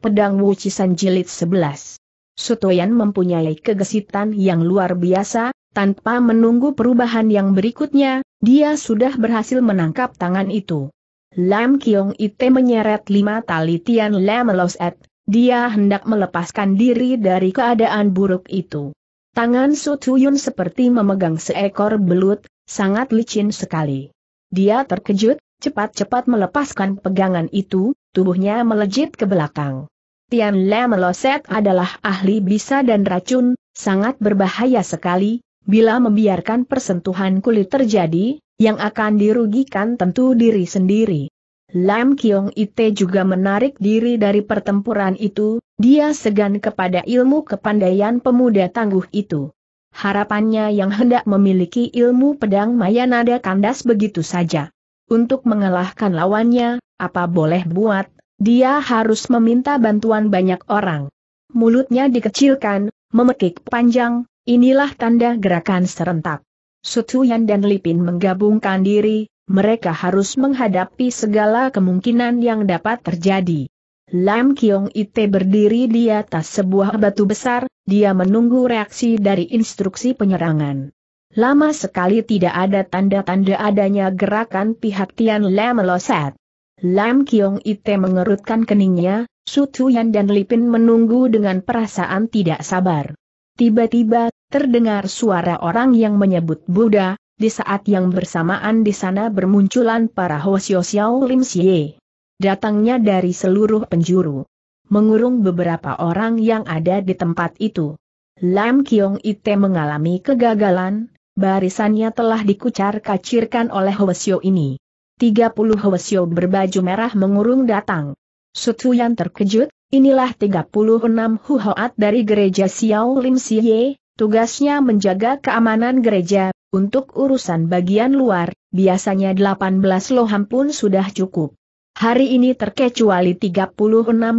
Pedang Wucisan Jilid 11. Sutoyan mempunyai kegesitan yang luar biasa, tanpa menunggu perubahan yang berikutnya, dia sudah berhasil menangkap tangan itu. Lam Kiong Ite menyeret lima tali Tian Lam Loset, dia hendak melepaskan diri dari keadaan buruk itu. Tangan Sutuyun seperti memegang seekor belut, sangat licin sekali. Dia terkejut, cepat-cepat melepaskan pegangan itu, tubuhnya melejit ke belakang. Tian Le Meloset adalah ahli bisa dan racun, sangat berbahaya sekali, bila membiarkan persentuhan kulit terjadi, yang akan dirugikan tentu diri sendiri. Lam Kiong Ite juga menarik diri dari pertempuran itu, dia segan kepada ilmu kepandaian pemuda tangguh itu. Harapannya yang hendak memiliki ilmu pedang Mayanada kandas begitu saja. Untuk mengalahkan lawannya, apa boleh buat, dia harus meminta bantuan banyak orang. Mulutnya dikecilkan, memekik panjang, inilah tanda gerakan serentak. Sutuyan dan Lipin menggabungkan diri, mereka harus menghadapi segala kemungkinan yang dapat terjadi. Lam Kiong Ite berdiri di atas sebuah batu besar, dia menunggu reaksi dari instruksi penyerangan. Lama sekali tidak ada tanda-tanda adanya gerakan pihak Tian Lam Loset. Lam Kiong Ite mengerutkan keningnya, Su Tuyan dan Lipin menunggu dengan perasaan tidak sabar. Tiba-tiba, terdengar suara orang yang menyebut Buddha, di saat yang bersamaan di sana bermunculan para Hosio Xiao Lim Xie. Datangnya dari seluruh penjuru. Mengurung beberapa orang yang ada di tempat itu. Lam Kiong Ite mengalami kegagalan, barisannya telah dikucar-kacirkan oleh Hosio ini. 30 Hwasyo berbaju merah mengurung datang. Sutu yang terkejut, inilah 36 Huhoat dari gereja Xiao Lim Siye, tugasnya menjaga keamanan gereja, untuk urusan bagian luar, biasanya 18 loham pun sudah cukup. Hari ini terkecuali 36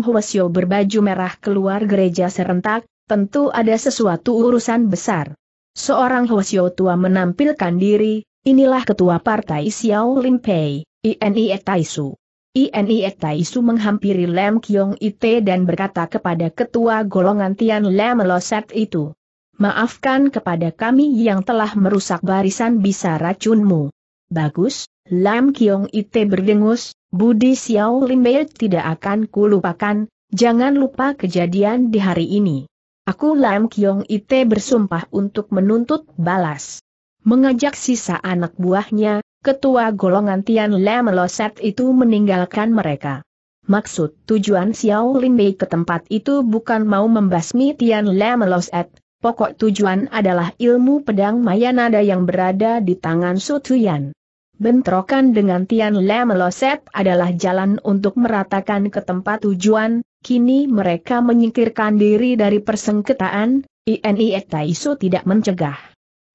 Hwasyo berbaju merah keluar gereja serentak, tentu ada sesuatu urusan besar. Seorang Hwasyo tua menampilkan diri, Inilah ketua partai Xiao Lim Pei, INI Taisu. INI Taisu menghampiri Lam Kiong Ite dan berkata kepada ketua golongan Tian Lam Loset itu. Maafkan kepada kami yang telah merusak barisan bisa racunmu. Bagus, Lam Kiong Ite berdengus, Budi Xiao Lim Pei tidak akan kulupakan, jangan lupa kejadian di hari ini. Aku Lam Kiong Ite bersumpah untuk menuntut balas mengajak sisa anak buahnya, ketua golongan Tian Le Meloset itu meninggalkan mereka. Maksud tujuan Xiao Lin Bei ke tempat itu bukan mau membasmi Tian Le Meloset, pokok tujuan adalah ilmu pedang Mayanada yang berada di tangan Su Tuyan. Bentrokan dengan Tian Le Meloset adalah jalan untuk meratakan ke tempat tujuan, kini mereka menyingkirkan diri dari persengketaan, INI e Taisu tidak mencegah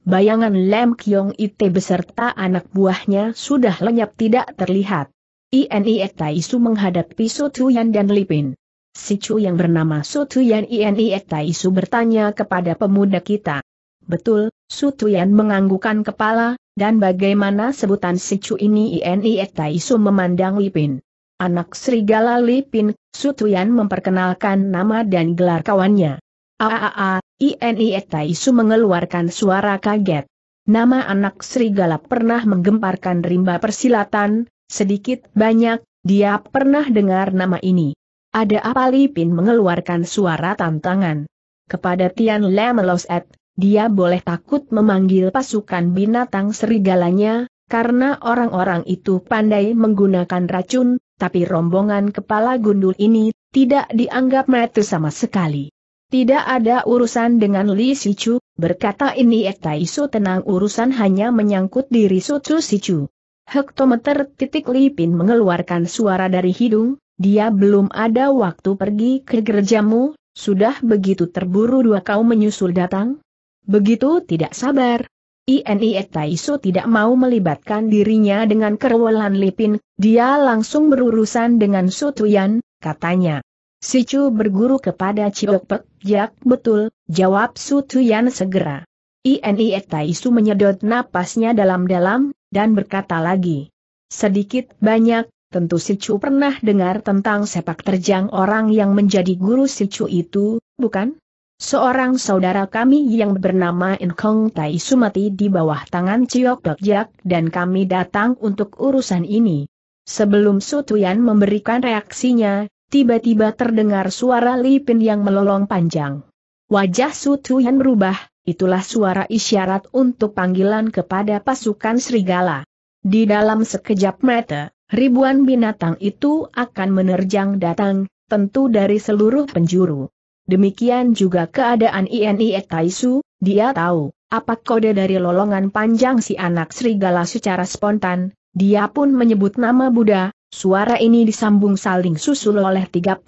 bayangan Lem Kyong Ite beserta anak buahnya sudah lenyap tidak terlihat. INI Taisu menghadapi Sutuyan dan Lipin. Si Chu yang bernama Sutuyan INI Taisu bertanya kepada pemuda kita. Betul, Sutuyan menganggukan kepala, dan bagaimana sebutan si Chu ini INI Taisu memandang Lipin. Anak serigala Lipin, Sutuyan memperkenalkan nama dan gelar kawannya. Aaa, INI e Taisu mengeluarkan suara kaget. Nama anak serigala pernah menggemparkan rimba persilatan, sedikit banyak, dia pernah dengar nama ini. Ada apa Lipin mengeluarkan suara tantangan. Kepada Tian Le Meloset, dia boleh takut memanggil pasukan binatang serigalanya, karena orang-orang itu pandai menggunakan racun, tapi rombongan kepala gundul ini, tidak dianggap mati sama sekali. Tidak ada urusan dengan Li Sichu, berkata ini Etai Su tenang urusan hanya menyangkut diri Sutsu Sichu. Hektometer titik Li Pin mengeluarkan suara dari hidung, dia belum ada waktu pergi ke gerejamu, sudah begitu terburu dua kau menyusul datang? Begitu tidak sabar. Ini Taiso tidak mau melibatkan dirinya dengan kerewelan Lipin, dia langsung berurusan dengan Sutuyan, katanya. Si Chu berguru kepada Ciok Pek, Jak betul, jawab Su Tuyan segera. INI Taisu menyedot napasnya dalam-dalam, dan berkata lagi. Sedikit banyak, tentu si Chu pernah dengar tentang sepak terjang orang yang menjadi guru si Chu itu, bukan? Seorang saudara kami yang bernama Inkong Taisu mati di bawah tangan Ciok Pek Jak dan kami datang untuk urusan ini. Sebelum Sutuyan memberikan reaksinya, tiba-tiba terdengar suara Lipin yang melolong panjang. Wajah Su Tuyan berubah, itulah suara isyarat untuk panggilan kepada pasukan serigala. Di dalam sekejap mata, ribuan binatang itu akan menerjang datang, tentu dari seluruh penjuru. Demikian juga keadaan INI Taisu, dia tahu, apa kode dari lolongan panjang si anak serigala secara spontan, dia pun menyebut nama Buddha, Suara ini disambung saling susul oleh 36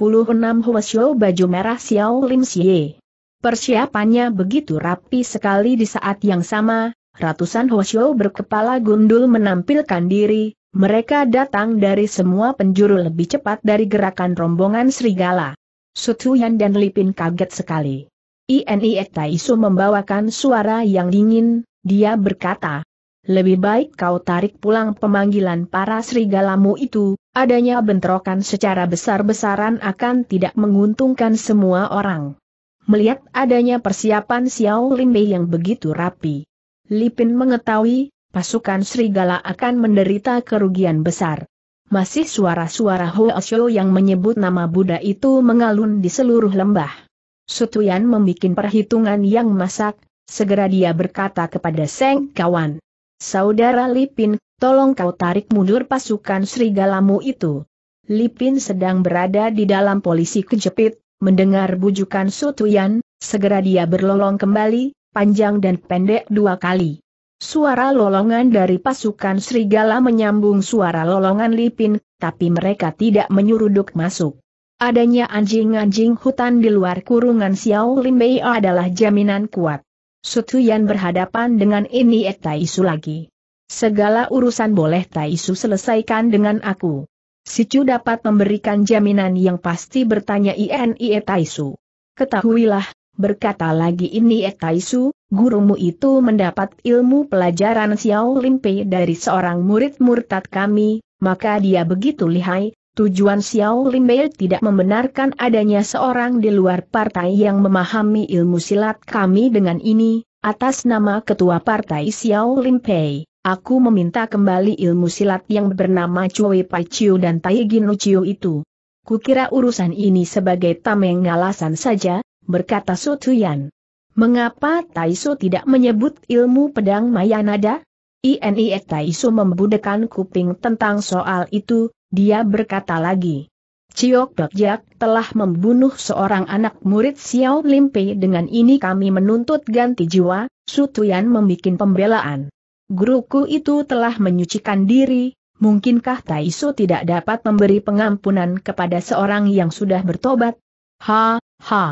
Huasyo baju merah Xiao Lim Xie. Persiapannya begitu rapi sekali di saat yang sama, ratusan Huasyo berkepala gundul menampilkan diri, mereka datang dari semua penjuru lebih cepat dari gerakan rombongan serigala. Sutuyan dan Lipin kaget sekali. Ini Ektaisu membawakan suara yang dingin, dia berkata, lebih baik kau tarik pulang pemanggilan para serigalamu itu, adanya bentrokan secara besar-besaran akan tidak menguntungkan semua orang. Melihat adanya persiapan Xiao Limbei yang begitu rapi, Lipin mengetahui, pasukan serigala akan menderita kerugian besar. Masih suara-suara Hoasyo yang menyebut nama Buddha itu mengalun di seluruh lembah. Sutuyan membuat perhitungan yang masak, segera dia berkata kepada Seng Kawan. Saudara Lipin, tolong kau tarik mundur pasukan serigalamu itu. Lipin sedang berada di dalam polisi kejepit, mendengar bujukan Sutuyan, segera dia berlolong kembali, panjang dan pendek dua kali. Suara lolongan dari pasukan serigala menyambung suara lolongan Lipin, tapi mereka tidak menyuruduk masuk. Adanya anjing-anjing hutan di luar kurungan Xiao Limbei adalah jaminan kuat. Sutuyan berhadapan dengan ini eh, Taisu lagi. Segala urusan boleh Taisu selesaikan dengan aku. Sicu dapat memberikan jaminan yang pasti bertanya ini Taisu. Ketahuilah, berkata lagi ini Taisu, gurumu itu mendapat ilmu pelajaran Xiao Limpe dari seorang murid murtad kami, maka dia begitu lihai, Tujuan Xiao Limbei tidak membenarkan adanya seorang di luar partai yang memahami ilmu silat kami dengan ini, atas nama ketua partai Xiao Limbei, Aku meminta kembali ilmu silat yang bernama Cui Pai Chiu dan Tai Ginu Chiu itu. Kukira urusan ini sebagai tameng alasan saja, berkata Su Tuyan. Mengapa Tai Su tidak menyebut ilmu pedang Mayanada? Ini e Tai Su membudekan kuping tentang soal itu, dia berkata lagi. Ciok Jak telah membunuh seorang anak murid Xiao Limpe dengan ini kami menuntut ganti jiwa, Sutuyan membuat pembelaan. Guruku itu telah menyucikan diri, mungkinkah Taisu tidak dapat memberi pengampunan kepada seorang yang sudah bertobat? Ha, ha.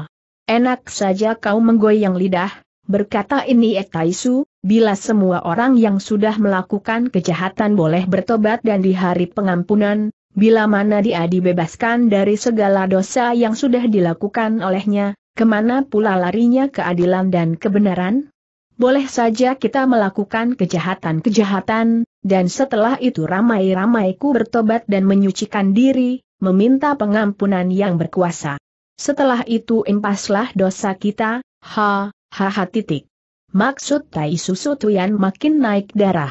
Enak saja kau menggoyang lidah, berkata ini Taisu, Bila semua orang yang sudah melakukan kejahatan boleh bertobat dan di hari pengampunan, bila mana dia dibebaskan dari segala dosa yang sudah dilakukan olehnya, kemana pula larinya keadilan dan kebenaran? Boleh saja kita melakukan kejahatan-kejahatan, dan setelah itu ramai-ramai ku bertobat dan menyucikan diri, meminta pengampunan yang berkuasa. Setelah itu impaslah dosa kita, ha, ha, ha titik. Maksud Tai Susu Tuyan makin naik darah.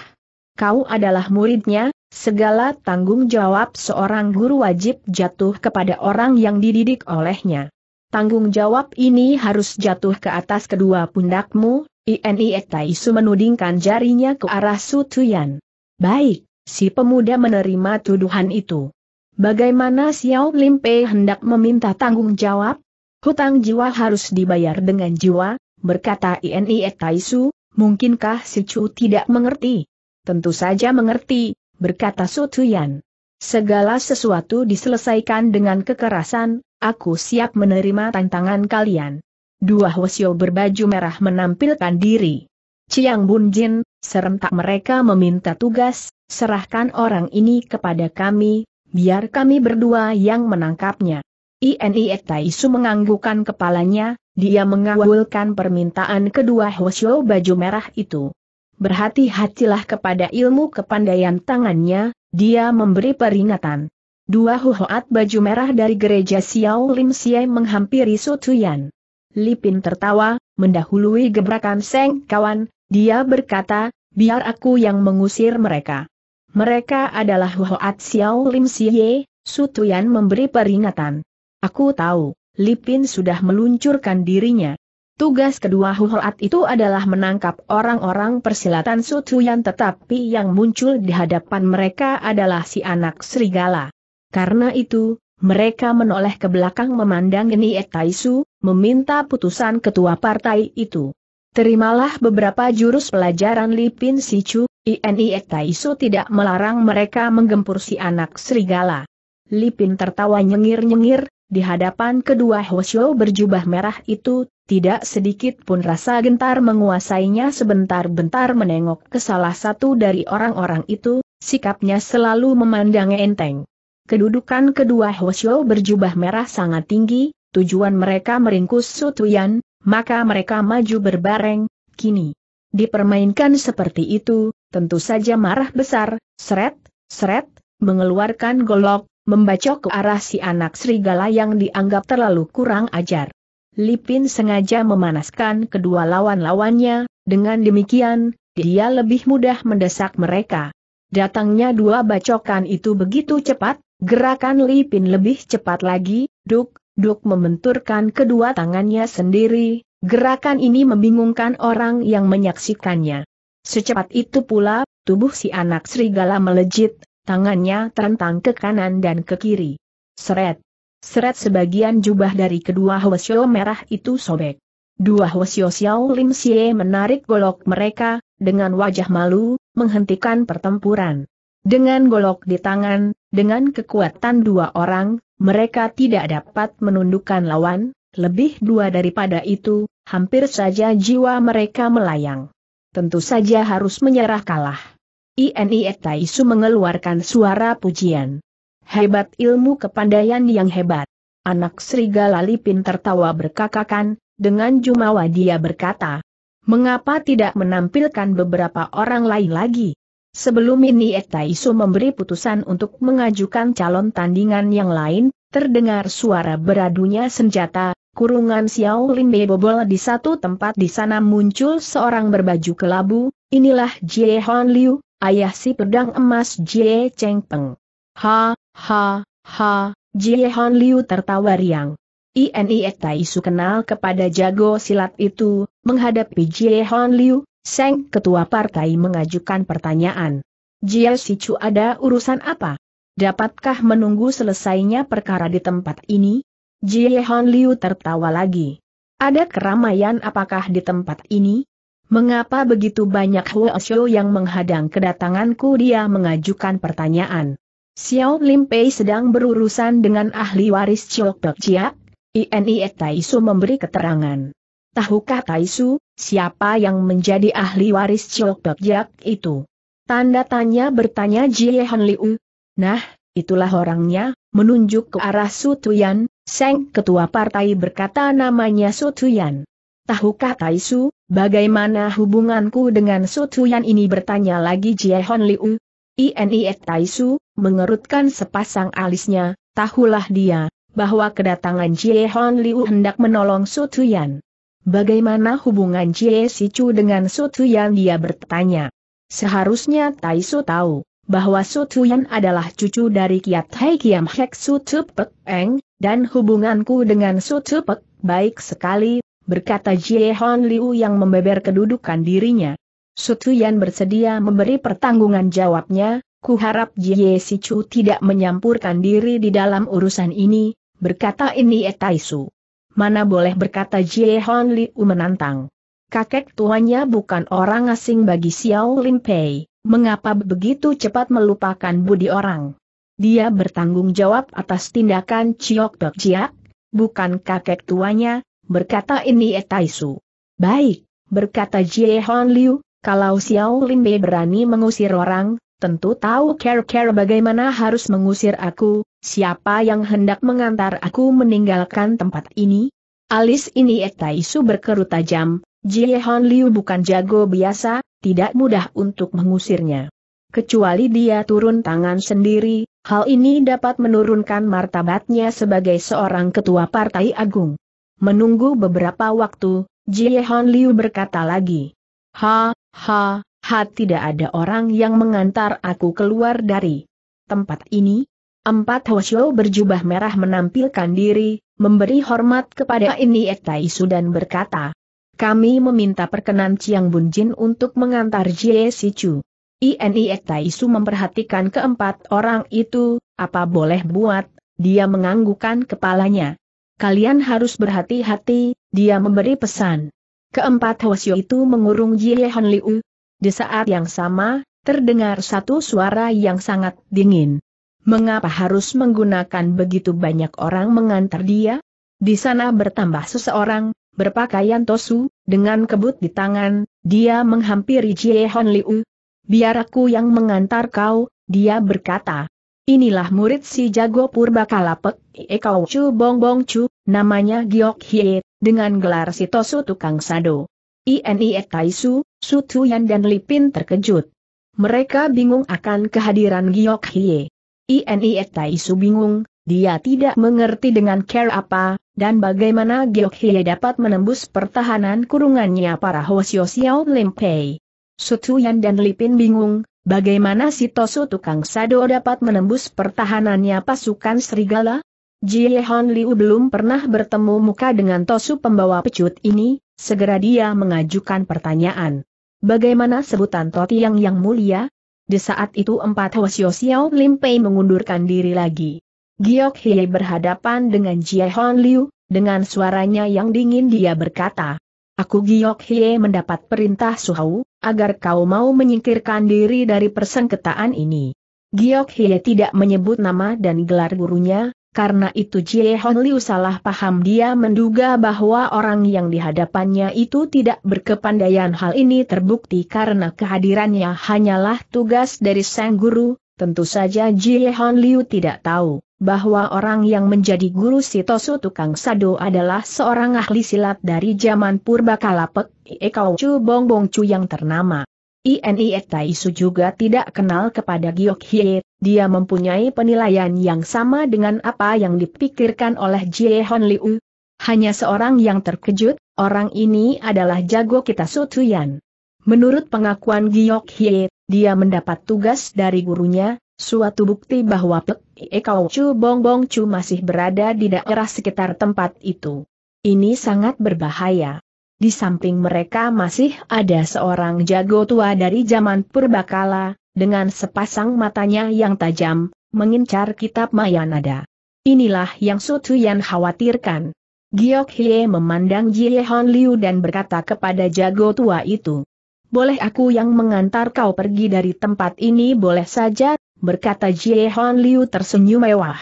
Kau adalah muridnya, segala tanggung jawab seorang guru wajib jatuh kepada orang yang dididik olehnya. Tanggung jawab ini harus jatuh ke atas kedua pundakmu, INI e Su menudingkan jarinya ke arah Su Tuyan. Baik, si pemuda menerima tuduhan itu. Bagaimana Xiao Limpe hendak meminta tanggung jawab? Hutang jiwa harus dibayar dengan jiwa, berkata INI Taisu, mungkinkah si Chu tidak mengerti? Tentu saja mengerti, berkata Sutuyan. Segala sesuatu diselesaikan dengan kekerasan, aku siap menerima tantangan kalian. Dua Hwasyo berbaju merah menampilkan diri. ciang Bun Jin, serentak mereka meminta tugas, serahkan orang ini kepada kami, biar kami berdua yang menangkapnya. INIF Taisu menganggukan kepalanya, dia mengawulkan permintaan kedua Hosyo baju merah itu. Berhati-hatilah kepada ilmu kepandaian tangannya, dia memberi peringatan. Dua huhoat baju merah dari gereja Xiao Lim Siai menghampiri Sutuyan. Lipin tertawa, mendahului gebrakan Seng kawan, dia berkata, biar aku yang mengusir mereka. Mereka adalah huhoat Xiao Lim Siye, Sutuyan memberi peringatan. Aku tahu, Lipin sudah meluncurkan dirinya. Tugas kedua Huhoat itu adalah menangkap orang-orang persilatan Sutuyan tetapi yang muncul di hadapan mereka adalah si anak serigala. Karena itu, mereka menoleh ke belakang memandang Genie Taisu, meminta putusan ketua partai itu. Terimalah beberapa jurus pelajaran Lipin Sichu. INI Taisu tidak melarang mereka menggempur si anak serigala. Lipin tertawa nyengir-nyengir, di hadapan kedua Hoshio berjubah merah itu, tidak sedikit pun rasa gentar menguasainya sebentar-bentar menengok ke salah satu dari orang-orang itu, sikapnya selalu memandang enteng. Kedudukan kedua Hoshio berjubah merah sangat tinggi, tujuan mereka meringkus Sutuyan, maka mereka maju berbareng, kini. Dipermainkan seperti itu, tentu saja marah besar, seret, seret, mengeluarkan golok, membacok ke arah si anak serigala yang dianggap terlalu kurang ajar. Lipin sengaja memanaskan kedua lawan-lawannya, dengan demikian, dia lebih mudah mendesak mereka. Datangnya dua bacokan itu begitu cepat, gerakan Lipin lebih cepat lagi, duk, duk membenturkan kedua tangannya sendiri, gerakan ini membingungkan orang yang menyaksikannya. Secepat itu pula, tubuh si anak serigala melejit, tangannya terentang ke kanan dan ke kiri. Seret. Seret sebagian jubah dari kedua Hwasyo merah itu sobek. Dua Hwasyo Xiao Lim Xie menarik golok mereka, dengan wajah malu, menghentikan pertempuran. Dengan golok di tangan, dengan kekuatan dua orang, mereka tidak dapat menundukkan lawan, lebih dua daripada itu, hampir saja jiwa mereka melayang. Tentu saja harus menyerah kalah. INIE Taisu mengeluarkan suara pujian. Hebat ilmu kepandaian yang hebat. Anak serigala Lipin tertawa berkakakan, dengan jumawa dia berkata, Mengapa tidak menampilkan beberapa orang lain lagi? Sebelum ini Taisu memberi putusan untuk mengajukan calon tandingan yang lain, terdengar suara beradunya senjata, kurungan Xiao Limbe bobol di satu tempat di sana muncul seorang berbaju kelabu, inilah Jie Hon Liu, ayah si pedang emas Jie Cheng Peng. Ha, ha, ha, Jie Hon Liu tertawa riang. INI Su kenal kepada jago silat itu, menghadapi Jie Hon Liu, Seng ketua partai mengajukan pertanyaan. Jie si Chu ada urusan apa? Dapatkah menunggu selesainya perkara di tempat ini? Jie Hon Liu tertawa lagi. Ada keramaian apakah di tempat ini? Mengapa begitu banyak Huosho yang menghadang kedatanganku dia mengajukan pertanyaan. Xiao Lim Pei sedang berurusan dengan ahli waris Chiok Pek Ini INIE Taisu memberi keterangan. Tahukah Taisu, siapa yang menjadi ahli waris Chiok Pek Chia itu? Tanda tanya bertanya Jie Han Liu. Nah, itulah orangnya, menunjuk ke arah Su Tuyan. Seng Ketua Partai berkata namanya Su Tuyan. Tahukah Taisu, bagaimana hubunganku dengan Sutuyan ini bertanya lagi Hon Liu? Iniet Taisu, mengerutkan sepasang alisnya, tahulah dia, bahwa kedatangan Hon Liu hendak menolong Sutuyan. Bagaimana hubungan Jie Sichu dengan Sutuyan dia bertanya. Seharusnya Taisu tahu, bahwa Sutuyan adalah cucu dari Kiat Hei Kiam Hek Sutupek Eng, dan hubunganku dengan Sutupek baik sekali, berkata Jie Hon Liu yang membeber kedudukan dirinya. Sutuyan bersedia memberi pertanggungan jawabnya, Ku harap Jie Sichu tidak menyampurkan diri di dalam urusan ini, berkata ini Etaisu. Mana boleh berkata Jie Hon Liu menantang. Kakek tuanya bukan orang asing bagi Xiao Lin Pei, mengapa begitu cepat melupakan budi orang? Dia bertanggung jawab atas tindakan Chiok Tok Jiak, bukan kakek tuanya, berkata ini Etaisu. Baik, berkata Jie Hon Liu, kalau Xiao Bei berani mengusir orang, tentu tahu care-care bagaimana harus mengusir aku, siapa yang hendak mengantar aku meninggalkan tempat ini? Alis ini Etaisu berkerut tajam, Jie Hon Liu bukan jago biasa, tidak mudah untuk mengusirnya. Kecuali dia turun tangan sendiri, hal ini dapat menurunkan martabatnya sebagai seorang ketua partai agung. Menunggu beberapa waktu, Jie Hon Liu berkata lagi. Ha, ha, ha tidak ada orang yang mengantar aku keluar dari tempat ini. Empat Hoshio berjubah merah menampilkan diri, memberi hormat kepada ini Su dan berkata. Kami meminta perkenan Chiang Bunjin untuk mengantar Jie Si Chu. INI Su memperhatikan keempat orang itu, apa boleh buat, dia menganggukkan kepalanya kalian harus berhati-hati, dia memberi pesan. Keempat Hwasyo itu mengurung Jie Hon Liu. Di saat yang sama, terdengar satu suara yang sangat dingin. Mengapa harus menggunakan begitu banyak orang mengantar dia? Di sana bertambah seseorang, berpakaian tosu, dengan kebut di tangan, dia menghampiri Jie Hon Liu. Biar aku yang mengantar kau, dia berkata. Inilah murid si jago purba kalapek, Iekau Chu Bong Bong Chu, namanya Giok Hie, dengan gelar si Tosu Tukang Sado. Ini Taisu, Su Yan dan Lipin terkejut. Mereka bingung akan kehadiran Giok Hie. Ini Taisu bingung, dia tidak mengerti dengan care apa, dan bagaimana Giok Hie dapat menembus pertahanan kurungannya para Hosio Xiao Limpei. Sutuyan dan Lipin bingung, Bagaimana si Tosu tukang sado dapat menembus pertahanannya pasukan serigala? Jie Hon Liu belum pernah bertemu muka dengan Tosu pembawa pecut ini, segera dia mengajukan pertanyaan. Bagaimana sebutan Toti yang yang mulia? Di saat itu empat Hwasyo Xiao Lim Pei mengundurkan diri lagi. Giok Hie berhadapan dengan Jie Hon Liu, dengan suaranya yang dingin dia berkata, Aku Giok Hie mendapat perintah Suhau, agar kau mau menyingkirkan diri dari persengketaan ini. Giok Hie tidak menyebut nama dan gelar gurunya, karena itu Jie Hon Liu salah paham dia menduga bahwa orang yang dihadapannya itu tidak berkepandaian hal ini terbukti karena kehadirannya hanyalah tugas dari sang guru, tentu saja Jie Hon Liu tidak tahu bahwa orang yang menjadi guru Sitosu Tukang Sado adalah seorang ahli silat dari zaman purba kalapek, Ekao Chu Bong Bong Chu yang ternama. Ini Taisu juga tidak kenal kepada Giok Hie, dia mempunyai penilaian yang sama dengan apa yang dipikirkan oleh Jie Hon Liu. Hanya seorang yang terkejut, orang ini adalah jago kita Sutuyan. Menurut pengakuan Giok Hie, dia mendapat tugas dari gurunya, Suatu bukti bahwa Pek Ekau Chu Bong Bong Chu masih berada di daerah sekitar tempat itu. Ini sangat berbahaya. Di samping mereka masih ada seorang jago tua dari zaman purbakala, dengan sepasang matanya yang tajam, mengincar kitab Mayanada. Inilah yang Sutu Yan khawatirkan. Giok Hye memandang Jie Hon Liu dan berkata kepada jago tua itu. Boleh aku yang mengantar kau pergi dari tempat ini boleh saja berkata Jie Hon Liu tersenyum mewah.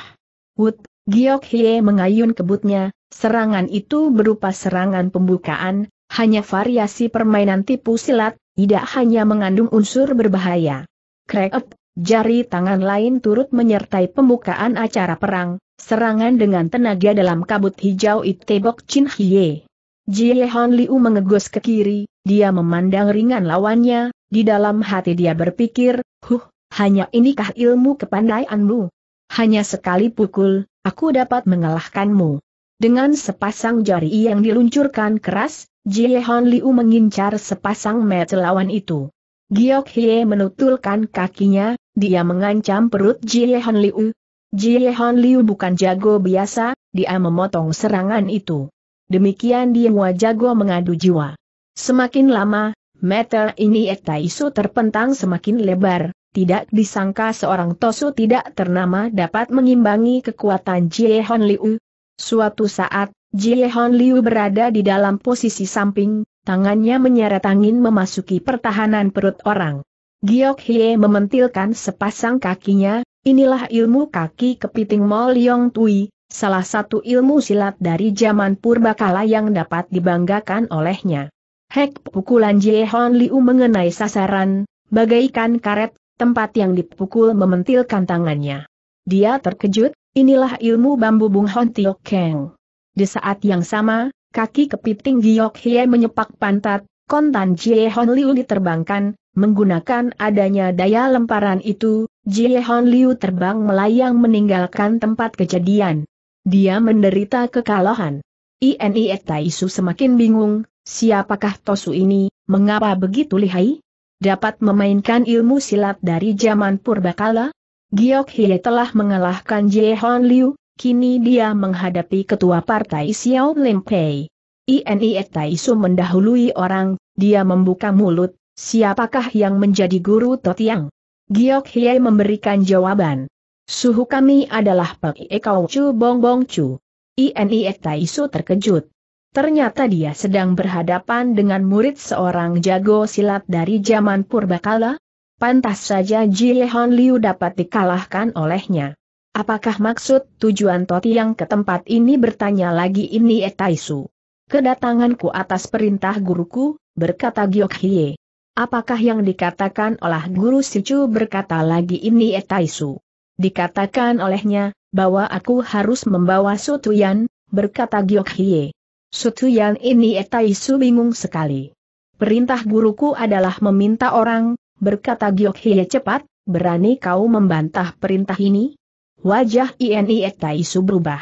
Wut, Giok Hie mengayun kebutnya, serangan itu berupa serangan pembukaan, hanya variasi permainan tipu silat, tidak hanya mengandung unsur berbahaya. Crack up, jari tangan lain turut menyertai pembukaan acara perang, serangan dengan tenaga dalam kabut hijau Itebok Chin Hie. Jie Hon Liu mengegos ke kiri, dia memandang ringan lawannya, di dalam hati dia berpikir, huh, hanya inikah ilmu kepandaianmu? Hanya sekali pukul, aku dapat mengalahkanmu. Dengan sepasang jari yang diluncurkan keras, Jie Hon Liu mengincar sepasang mata lawan itu. Giok Hye menutulkan kakinya, dia mengancam perut Jie Hon Liu. Jie Hon Liu bukan jago biasa, dia memotong serangan itu. Demikian dia jago mengadu jiwa. Semakin lama, meter ini Eta su terpentang semakin lebar, tidak disangka seorang Tosu tidak ternama dapat mengimbangi kekuatan Jie Hon Liu. Suatu saat, Jie Hon Liu berada di dalam posisi samping, tangannya menyeret angin memasuki pertahanan perut orang. Giok Hie mementilkan sepasang kakinya, inilah ilmu kaki kepiting Mo Leong Tui, salah satu ilmu silat dari zaman purbakala yang dapat dibanggakan olehnya. Hek pukulan Jie Hon Liu mengenai sasaran, bagaikan karet, Tempat yang dipukul mementilkan tangannya. Dia terkejut, inilah ilmu bambu Bung Hon Tio Keng. Di saat yang sama, kaki kepiting Giok Hie menyepak pantat, kontan Jie Hon Liu diterbangkan, menggunakan adanya daya lemparan itu, Jie Hon Liu terbang melayang meninggalkan tempat kejadian. Dia menderita kekalahan. INI Su semakin bingung, siapakah Tosu ini, mengapa begitu lihai? dapat memainkan ilmu silat dari zaman purbakala? Giok Hie telah mengalahkan Jie Hon Liu, kini dia menghadapi ketua partai Xiao Lim Pei. INI Su mendahului orang, dia membuka mulut, siapakah yang menjadi guru Totiang? Giok Hie memberikan jawaban. Suhu kami adalah Pei Kau Chu Bong Bong Chu. INI Su terkejut. Ternyata dia sedang berhadapan dengan murid seorang jago silat dari zaman purbakala. Pantas saja Jiehon Liu dapat dikalahkan olehnya. Apakah maksud tujuan Toti yang ke tempat ini bertanya lagi ini Etaisu? Kedatanganku atas perintah guruku, berkata Giok Hye. Apakah yang dikatakan oleh guru Sichu berkata lagi ini Etaisu? Dikatakan olehnya, bahwa aku harus membawa Sutuyan, berkata Giok Hye. Sutu Yan ini Etaisu bingung sekali. Perintah guruku adalah meminta orang, berkata Hie cepat, berani kau membantah perintah ini? Wajah Ini Etaisu berubah.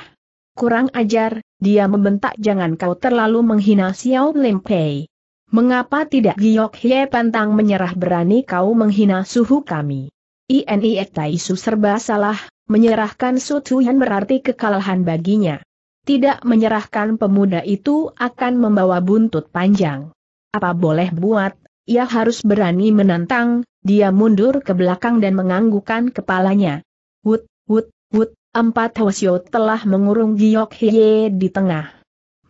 Kurang ajar, dia membentak jangan kau terlalu menghina Xiao Limpei. Mengapa tidak Hie pantang menyerah berani kau menghina suhu kami? Ini Etaisu serba salah, menyerahkan Sutu Yan berarti kekalahan baginya tidak menyerahkan pemuda itu akan membawa buntut panjang. Apa boleh buat, ia harus berani menantang, dia mundur ke belakang dan menganggukkan kepalanya. Wut, wut, wut, empat Hwasyo telah mengurung Giok Hye di tengah.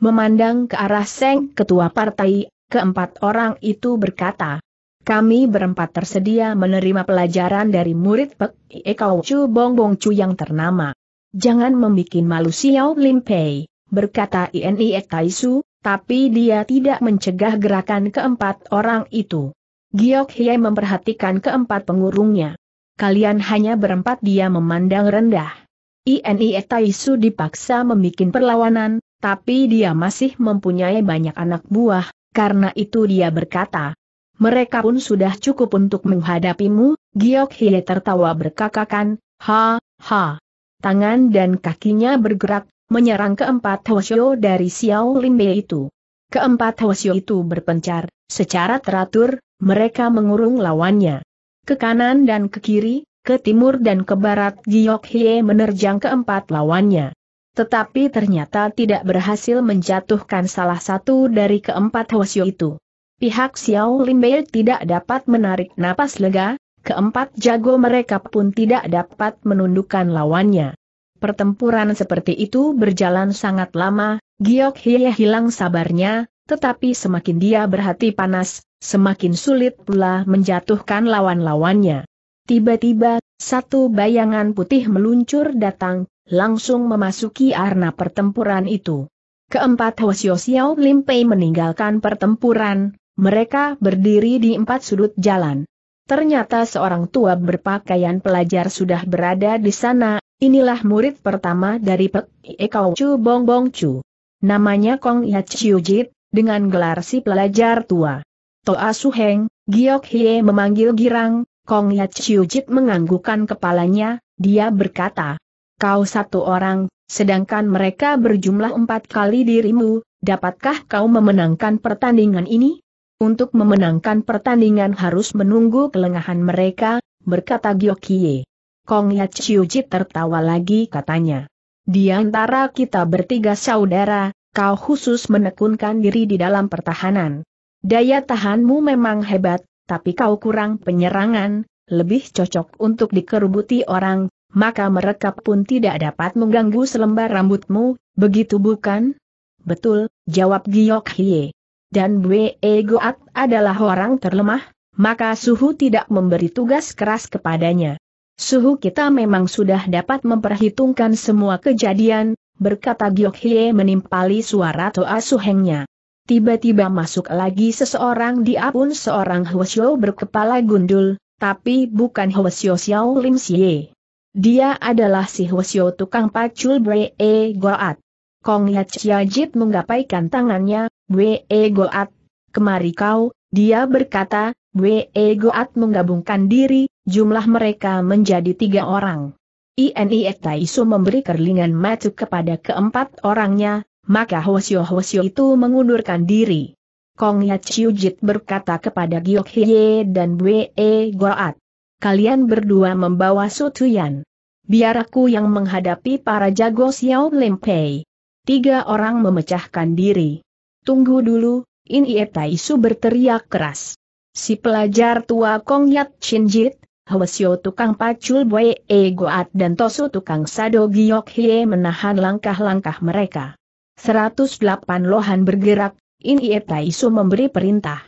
Memandang ke arah Seng Ketua Partai, keempat orang itu berkata, kami berempat tersedia menerima pelajaran dari murid Pek Ie Chu Bong Bong Chu yang ternama. Jangan membuat malu Xiao Lim Pei, berkata Ini Taisu, tapi dia tidak mencegah gerakan keempat orang itu. Giok Hye memperhatikan keempat pengurungnya. Kalian hanya berempat dia memandang rendah. Ini Taisu dipaksa membuat perlawanan, tapi dia masih mempunyai banyak anak buah, karena itu dia berkata, mereka pun sudah cukup untuk menghadapimu, Giok Hye tertawa berkakakan, ha, ha tangan dan kakinya bergerak, menyerang keempat Hoshio dari Xiao Limbe itu. Keempat Hoshio itu berpencar, secara teratur, mereka mengurung lawannya. Ke kanan dan ke kiri, ke timur dan ke barat Giok Hye menerjang keempat lawannya. Tetapi ternyata tidak berhasil menjatuhkan salah satu dari keempat Hoshio itu. Pihak Xiao Limbe tidak dapat menarik napas lega, Keempat jago mereka pun tidak dapat menundukkan lawannya. Pertempuran seperti itu berjalan sangat lama, Giok Hiye hilang sabarnya, tetapi semakin dia berhati panas, semakin sulit pula menjatuhkan lawan-lawannya. Tiba-tiba, satu bayangan putih meluncur datang, langsung memasuki arena pertempuran itu. Keempat Hwasyo Xiao Limpei meninggalkan pertempuran, mereka berdiri di empat sudut jalan. Ternyata seorang tua berpakaian pelajar sudah berada di sana, inilah murid pertama dari Pek Ekau Chu Bong Bong Chu. Namanya Kong Ya Chiu Jit, dengan gelar si pelajar tua. Toa Su Heng, Giok Hie memanggil girang, Kong Ya Chiu Jit menganggukkan kepalanya, dia berkata, Kau satu orang, sedangkan mereka berjumlah empat kali dirimu, dapatkah kau memenangkan pertandingan ini? Untuk memenangkan pertandingan harus menunggu kelengahan mereka, berkata Gyokie. Kong Yachiuji tertawa lagi katanya. Di antara kita bertiga saudara, kau khusus menekunkan diri di dalam pertahanan. Daya tahanmu memang hebat, tapi kau kurang penyerangan, lebih cocok untuk dikerubuti orang, maka mereka pun tidak dapat mengganggu selembar rambutmu, begitu bukan? Betul, jawab Giyok Hie dan Bwe Egoat adalah orang terlemah, maka Suhu tidak memberi tugas keras kepadanya. Suhu kita memang sudah dapat memperhitungkan semua kejadian, berkata Giok Hye menimpali suara Toa Suhengnya. Tiba-tiba masuk lagi seseorang dia pun seorang Hwasyo berkepala gundul, tapi bukan Hwasyo Xiao Lim Xie. Dia adalah si Hwasyo tukang pacul Bwe Egoat. Kong Jit menggapaikan tangannya, Wee Goat, kemari kau, dia berkata, Wee Goat menggabungkan diri, jumlah mereka menjadi tiga orang. INI Taisu memberi kerlingan mata kepada keempat orangnya, maka Hwasyo Hwasyo itu mengundurkan diri. Kong Jit berkata kepada Giok Hye dan Wee Goat, kalian berdua membawa Sutuyan. Biar aku yang menghadapi para jago Xiao Limpei tiga orang memecahkan diri. Tunggu dulu, In Ie Su berteriak keras. Si pelajar tua Kong Yat Chin Jit, tukang pacul Boye E Goat dan Tosu tukang Sado Giok Hie menahan langkah-langkah mereka. 108 lohan bergerak, In Ie Su memberi perintah.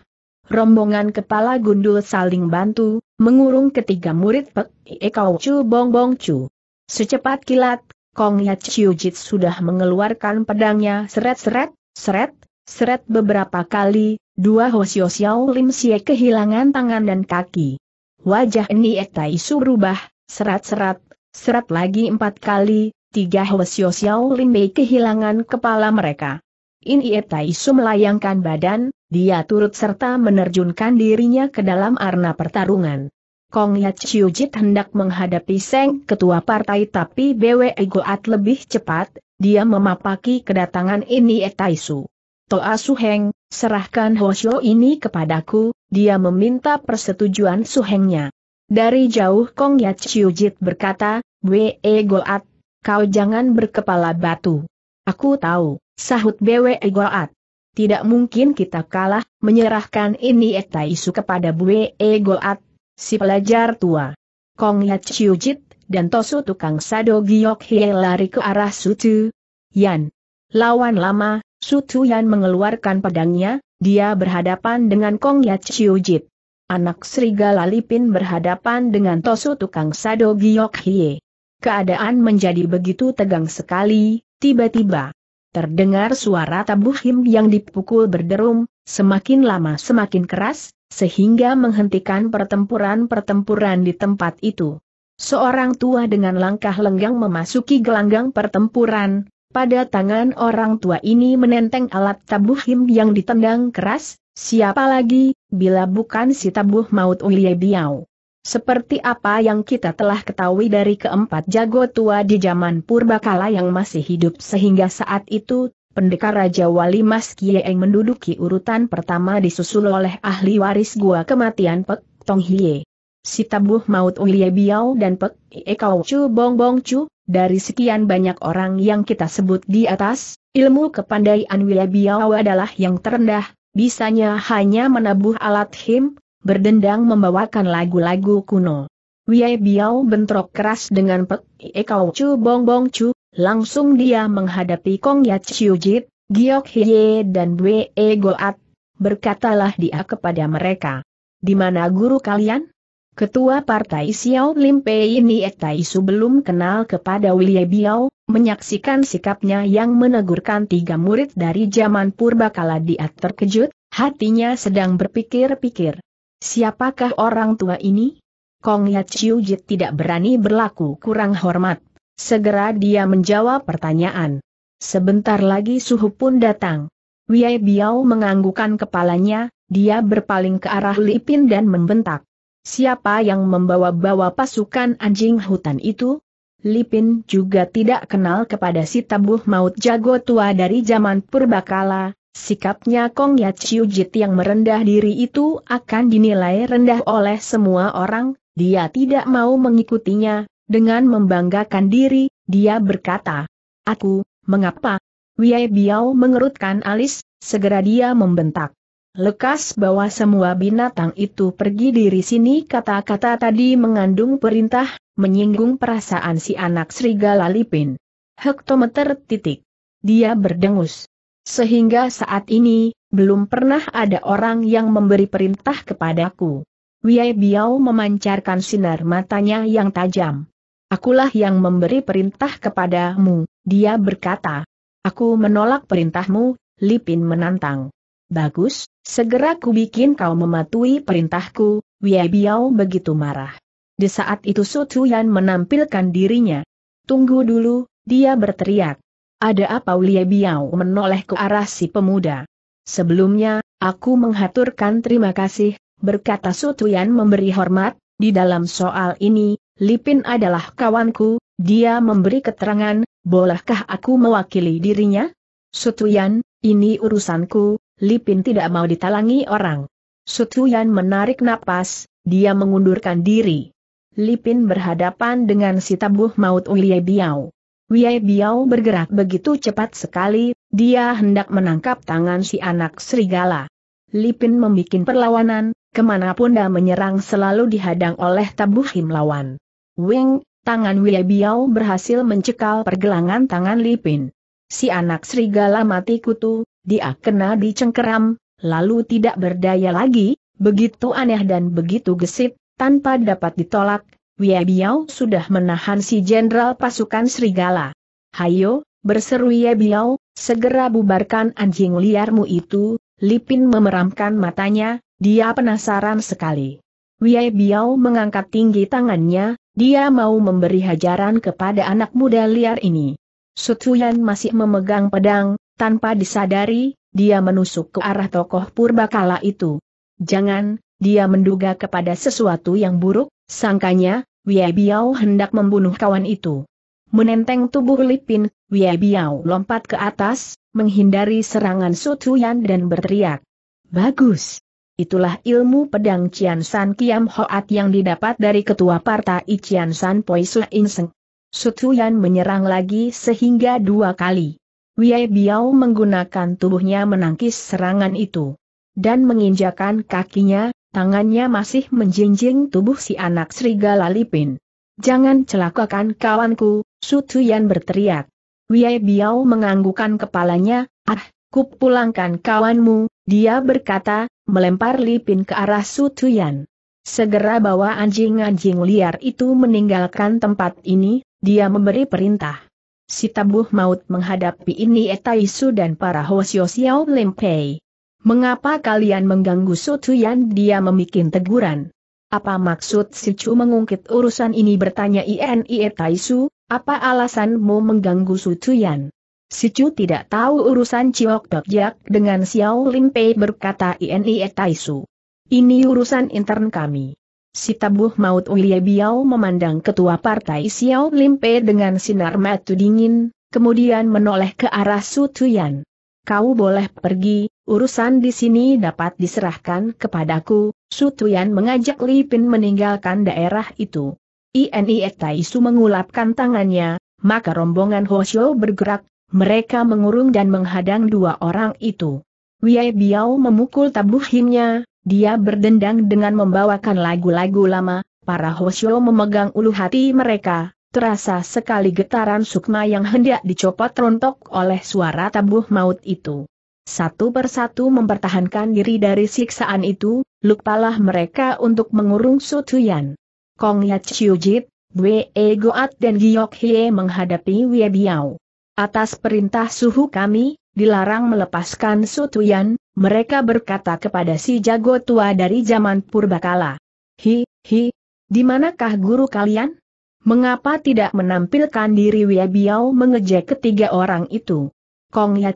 Rombongan kepala gundul saling bantu, mengurung ketiga murid Pek Ie Kau Chu Bong Bong Chu. Secepat kilat, Kong Chiu Jit sudah mengeluarkan pedangnya seret-seret, seret, seret beberapa kali, dua Hosio Xiao Lim Xie kehilangan tangan dan kaki. Wajah ini su berubah, seret-seret, seret lagi empat kali, tiga Hosio Xiao Lim Bei kehilangan kepala mereka. Ini su melayangkan badan, dia turut serta menerjunkan dirinya ke dalam arena pertarungan. Kong Yat Chiu Jit hendak menghadapi Seng Ketua Partai tapi BWE Goat lebih cepat, dia memapaki kedatangan ini Etaisu. Toa Heng, serahkan Hosyo ini kepadaku, dia meminta persetujuan Su Hengnya. Dari jauh Kong Yat Chiu Jit berkata, BWE Goat, kau jangan berkepala batu. Aku tahu, sahut BWE Goat. Tidak mungkin kita kalah, menyerahkan ini Etaisu kepada BWE Goat, si pelajar tua. Kong Chiu Chiujit, dan Tosu tukang Sado Giok Hie lari ke arah Sutu. Yan. Lawan lama, Sutu Yan mengeluarkan pedangnya, dia berhadapan dengan Kong Chiu Chiujit. Anak serigala Lipin berhadapan dengan Tosu tukang Sado Giok Hie. Keadaan menjadi begitu tegang sekali, tiba-tiba. Terdengar suara tabuhim yang dipukul berderum, semakin lama semakin keras, sehingga menghentikan pertempuran-pertempuran di tempat itu. Seorang tua dengan langkah lenggang memasuki gelanggang pertempuran, pada tangan orang tua ini menenteng alat tabuh him yang ditendang keras, siapa lagi, bila bukan si tabuh maut Uliye Biao. Seperti apa yang kita telah ketahui dari keempat jago tua di zaman purbakala yang masih hidup sehingga saat itu, Pendekar Raja Wali Mas Kieng menduduki urutan pertama disusul oleh ahli waris gua kematian Pek Tong Hie. Si tabuh maut Ulie Biao dan Pek Ekao Chu Bong Bong Chu, dari sekian banyak orang yang kita sebut di atas, ilmu kepandaian Ulie Biao adalah yang terendah, bisanya hanya menabuh alat him, berdendang membawakan lagu-lagu kuno. Wei Biao bentrok keras dengan Pek Ekao Chu Bong Bong Chu, langsung dia menghadapi Kong Yat Jit, Giok Hye dan Bwe e Goat, berkatalah dia kepada mereka. Di mana guru kalian? Ketua Partai Xiao Lim Pei ini Etaisu belum kenal kepada William Biao, menyaksikan sikapnya yang menegurkan tiga murid dari zaman purba kala dia terkejut, hatinya sedang berpikir-pikir. Siapakah orang tua ini? Kong Yat Chiu Jit tidak berani berlaku kurang hormat. Segera dia menjawab pertanyaan. Sebentar lagi suhu pun datang. Wiyai Biao menganggukan kepalanya, dia berpaling ke arah Lipin dan membentak. Siapa yang membawa-bawa pasukan anjing hutan itu? Lipin juga tidak kenal kepada si tabuh maut jago tua dari zaman purbakala, Sikapnya Kong Yachiu Jit yang merendah diri itu akan dinilai rendah oleh semua orang, dia tidak mau mengikutinya, dengan membanggakan diri, dia berkata, Aku, mengapa? Wei Biao mengerutkan alis, segera dia membentak. Lekas bawa semua binatang itu pergi dari sini kata-kata tadi mengandung perintah, menyinggung perasaan si anak serigala Lipin. Hektometer titik. Dia berdengus. Sehingga saat ini, belum pernah ada orang yang memberi perintah kepadaku. Wei Biao memancarkan sinar matanya yang tajam. Akulah yang memberi perintah kepadamu, dia berkata. Aku menolak perintahmu, Lipin menantang. Bagus, segera ku bikin kau mematuhi perintahku, Wei Biao begitu marah. Di saat itu Su menampilkan dirinya. Tunggu dulu, dia berteriak. Ada apa Wei Biao menoleh ke arah si pemuda? Sebelumnya, aku menghaturkan terima kasih, berkata Su memberi hormat, di dalam soal ini, Lipin adalah kawanku, dia memberi keterangan, bolehkah aku mewakili dirinya? Sutuyan, ini urusanku, Lipin tidak mau ditalangi orang. Sutuyan menarik napas, dia mengundurkan diri. Lipin berhadapan dengan si tabuh maut Uye Biao. Uye Biao bergerak begitu cepat sekali, dia hendak menangkap tangan si anak serigala. Lipin membuat perlawanan, kemanapun dia menyerang selalu dihadang oleh tabuh himlawan. Wing, tangan Biao berhasil mencekal pergelangan tangan Lipin. Si anak serigala mati kutu, dia kena dicengkeram, lalu tidak berdaya lagi, begitu aneh dan begitu gesit, tanpa dapat ditolak, Biao sudah menahan si jenderal pasukan serigala. Hayo, berseru Biao, segera bubarkan anjing liarmu itu, Lipin memeramkan matanya, dia penasaran sekali. Wei Biao mengangkat tinggi tangannya, dia mau memberi hajaran kepada anak muda liar ini. Sutuyan masih memegang pedang, tanpa disadari, dia menusuk ke arah tokoh purbakala itu. Jangan, dia menduga kepada sesuatu yang buruk, sangkanya, Wei Biao hendak membunuh kawan itu. Menenteng tubuh Lipin, Wei Biao lompat ke atas, menghindari serangan Sutuyan dan berteriak. Bagus, Itulah ilmu pedang Cian San Kiam Hoat yang didapat dari ketua partai Cian San Poi Su Inseng. Sutuyan menyerang lagi sehingga dua kali. Wei Biao menggunakan tubuhnya menangkis serangan itu. Dan menginjakan kakinya, tangannya masih menjinjing tubuh si anak serigala Lipin. Jangan celakakan kawanku, Sutuyan berteriak. Wei Biao menganggukan kepalanya, ah, kupulangkan kawanmu, dia berkata, melempar Lipin ke arah Sutuyan. Segera bawa anjing-anjing liar itu meninggalkan tempat ini, dia memberi perintah. Si tabuh maut menghadapi ini Etaisu dan para Hosio Xiao Limpei. Mengapa kalian mengganggu Sutuyan? Dia memikin teguran. Apa maksud si Chu mengungkit urusan ini bertanya INI Etaisu, apa alasanmu mengganggu Sutuyan? Si Chu tidak tahu urusan Ciok Tok Jak dengan Xiao Lin Pei berkata INI Taisu. Ini urusan intern kami. Si tabuh maut Ulie Biao memandang ketua partai Xiao Lin Pei dengan sinar mata dingin, kemudian menoleh ke arah Su Tuyan. Kau boleh pergi, urusan di sini dapat diserahkan kepadaku, Su Tuyan mengajak Li Pin meninggalkan daerah itu. INI Taisu mengulapkan tangannya, maka rombongan Hoshio bergerak, mereka mengurung dan menghadang dua orang itu. Wei Biao memukul tabuh himnya, dia berdendang dengan membawakan lagu-lagu lama, para Hoshio memegang ulu hati mereka, terasa sekali getaran sukma yang hendak dicopot rontok oleh suara tabuh maut itu. Satu persatu mempertahankan diri dari siksaan itu, lupalah mereka untuk mengurung Sutuyan. Kong Yat Chiu Jit, Wei Goat dan Giok Hie menghadapi Wei Biao. Atas perintah suhu kami, dilarang melepaskan Sutuyan, mereka berkata kepada si jago tua dari zaman purbakala. Hi, hi, di manakah guru kalian? Mengapa tidak menampilkan diri Wiebiao mengejek ketiga orang itu? Kong Ya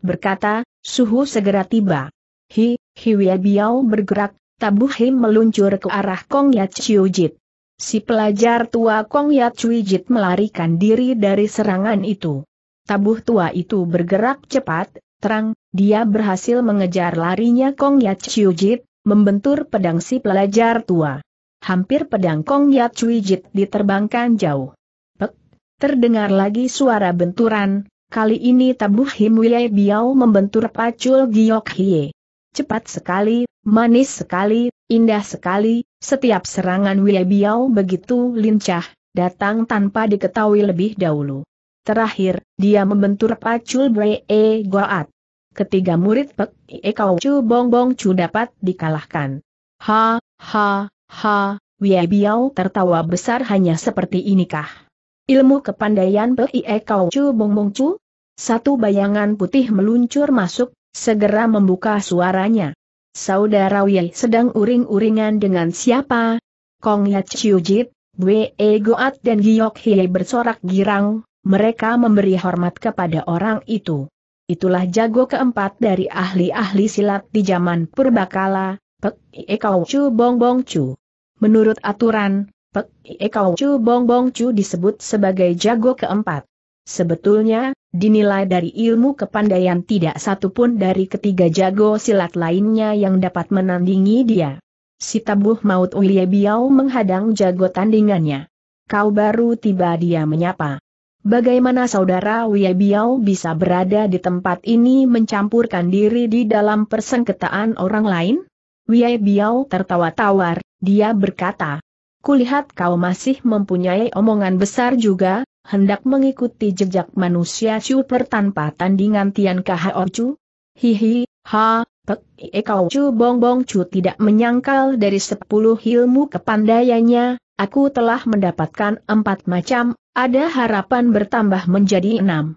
berkata, suhu segera tiba. Hi, Hi Wiebiao bergerak, tabuh meluncur ke arah Kong Ya Si pelajar tua Kong Yat Cui Jit melarikan diri dari serangan itu. Tabuh tua itu bergerak cepat, terang, dia berhasil mengejar larinya Kong Yat Cui Jit, membentur pedang si pelajar tua. Hampir pedang Kong Yat Cui Jit diterbangkan jauh. Pek, terdengar lagi suara benturan, kali ini tabuh Him Biao membentur pacul Giok Hie. Cepat sekali, manis sekali, Indah sekali, setiap serangan Wiebiao begitu lincah, datang tanpa diketahui lebih dahulu. Terakhir, dia membentur pacul Bree e Goat. Ketiga murid Pek E Kau Chu Bong Bong Chu dapat dikalahkan. Ha, ha, ha, Wiebiao tertawa besar hanya seperti inikah. Ilmu kepandaian Pek E Kau Chu Bong Bong Chu? Satu bayangan putih meluncur masuk, segera membuka suaranya. Saudara Wei sedang uring-uringan dengan siapa? Kong Yat Chiu Jit, Bwe Goat dan Giyok Hie bersorak girang, mereka memberi hormat kepada orang itu. Itulah jago keempat dari ahli-ahli silat di zaman purbakala, Pek Ie Kau Chu Bong Bong Chu. Menurut aturan, Pek Ie Kau Chu Bong Bong Chu disebut sebagai jago keempat. Sebetulnya, dinilai dari ilmu kepandaian tidak satu pun dari ketiga jago silat lainnya yang dapat menandingi dia. Si tabuh maut Uye Biao menghadang jago tandingannya. Kau baru tiba dia menyapa. Bagaimana saudara Uye Biao bisa berada di tempat ini mencampurkan diri di dalam persengketaan orang lain? Uye Biao tertawa tawar, dia berkata. Kulihat kau masih mempunyai omongan besar juga, hendak mengikuti jejak manusia super tanpa tandingan Tian Chu? Hihi, ha, pek, e, Kau Chu Bong Bong Chu tidak menyangkal dari sepuluh ilmu kepandaiannya, aku telah mendapatkan empat macam, ada harapan bertambah menjadi enam.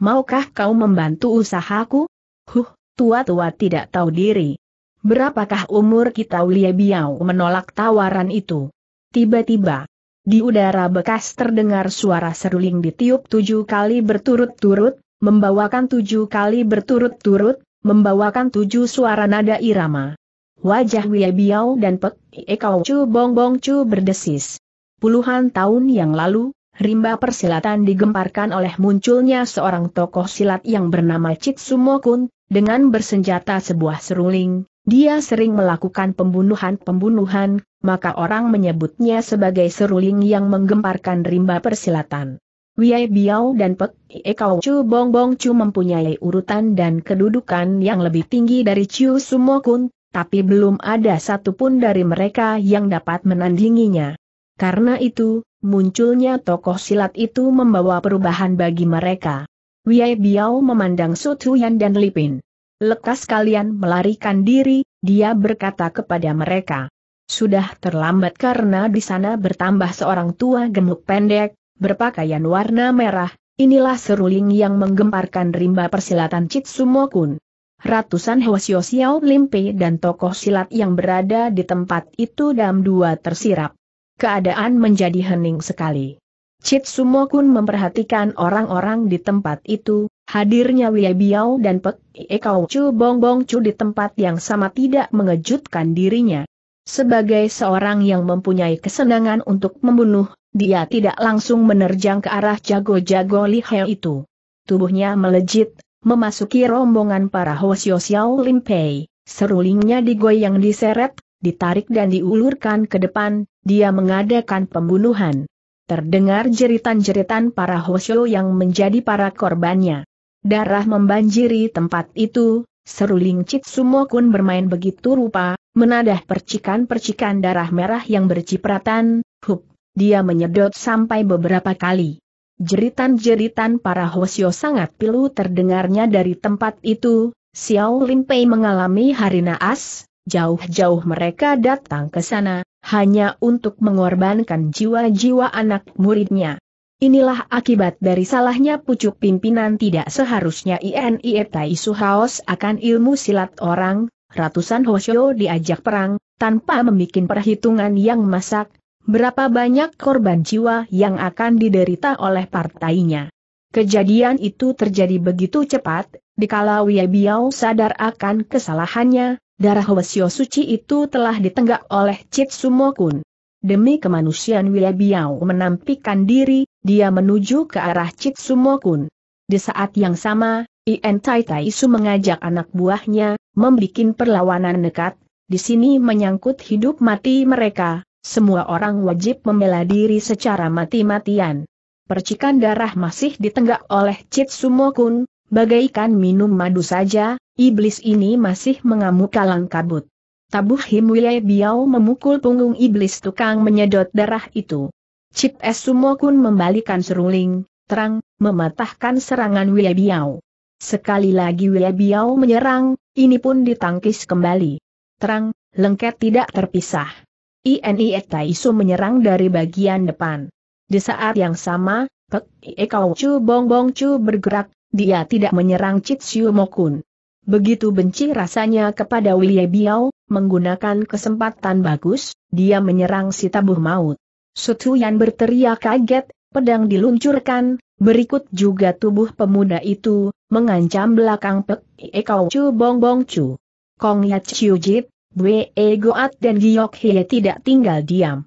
Maukah kau membantu usahaku? Huh, tua-tua tidak tahu diri. Berapakah umur kita Lia menolak tawaran itu? Tiba-tiba, di udara bekas terdengar suara seruling ditiup tujuh kali berturut-turut, membawakan tujuh kali berturut-turut, membawakan tujuh suara nada irama. Wajah Wia Biao dan Pek Ekao Chu Bong Bong Chu berdesis. Puluhan tahun yang lalu, rimba persilatan digemparkan oleh munculnya seorang tokoh silat yang bernama Chit Kun dengan bersenjata sebuah seruling, dia sering melakukan pembunuhan-pembunuhan, maka orang menyebutnya sebagai seruling yang menggemparkan rimba persilatan. Wiyai Biao dan Pek Ekao Chu Bong Bong Chu mempunyai urutan dan kedudukan yang lebih tinggi dari Chu Sumo Kun, tapi belum ada satupun dari mereka yang dapat menandinginya. Karena itu, munculnya tokoh silat itu membawa perubahan bagi mereka. Wiyai Biao memandang Su Tuyan dan Lipin. Lekas kalian melarikan diri, dia berkata kepada mereka. Sudah terlambat karena di sana bertambah seorang tua gemuk pendek, berpakaian warna merah, inilah seruling yang menggemparkan rimba persilatan Chitsumokun. Ratusan Hwasyo Xiao Limpe dan tokoh silat yang berada di tempat itu dalam dua tersirap. Keadaan menjadi hening sekali. Chitsumokun memperhatikan orang-orang di tempat itu, Hadirnya Wei Biao dan Pek Ie Kau Chu Bong Bong Chu di tempat yang sama tidak mengejutkan dirinya. Sebagai seorang yang mempunyai kesenangan untuk membunuh, dia tidak langsung menerjang ke arah jago-jago lihai itu. Tubuhnya melejit, memasuki rombongan para Hosio Xiao Lim Pei, serulingnya digoyang diseret, ditarik dan diulurkan ke depan, dia mengadakan pembunuhan. Terdengar jeritan-jeritan para xiao yang menjadi para korbannya. Darah membanjiri tempat itu, seru Sumo Sumokun bermain begitu rupa, menadah percikan-percikan darah merah yang bercipratan, hup, dia menyedot sampai beberapa kali. Jeritan-jeritan para Hoshio sangat pilu terdengarnya dari tempat itu, Xiao Limpei mengalami hari naas, jauh-jauh mereka datang ke sana, hanya untuk mengorbankan jiwa-jiwa anak muridnya. Inilah akibat dari salahnya pucuk pimpinan tidak seharusnya INI Su Haos akan ilmu silat orang, ratusan Hoshio diajak perang, tanpa membuat perhitungan yang masak, berapa banyak korban jiwa yang akan diderita oleh partainya. Kejadian itu terjadi begitu cepat, dikala Biao sadar akan kesalahannya, darah Hoshio suci itu telah ditenggak oleh Sumo Sumokun. Demi kemanusiaan Biao menampikan diri, dia menuju ke arah Cik Sumokun. Di saat yang sama, Ien Tai Su mengajak anak buahnya, membuat perlawanan dekat. di sini menyangkut hidup mati mereka, semua orang wajib membela diri secara mati-matian. Percikan darah masih ditenggak oleh Cik Sumokun, bagaikan minum madu saja, iblis ini masih mengamuk kalang kabut. Tabuh Himwile Biao memukul punggung iblis tukang menyedot darah itu. Chip Es Sumo Kun membalikan seruling, terang, mematahkan serangan Wei Biao. Sekali lagi Wei Biao menyerang, ini pun ditangkis kembali. Terang, lengket tidak terpisah. Ini Taisu menyerang dari bagian depan. Di saat yang sama, Pek Ekau Chu Bong Bong Chu bergerak, dia tidak menyerang Chitsiu Mokun. Begitu benci rasanya kepada Wei Biao, menggunakan kesempatan bagus, dia menyerang si tabuh maut. Sutuyan berteriak kaget, pedang diluncurkan, berikut juga tubuh pemuda itu, mengancam belakang Pek Ie Kau Chu Bong Bong Chu. Kong Yat Chiu Jit, Bwe e Goat dan Giyok Hie tidak tinggal diam.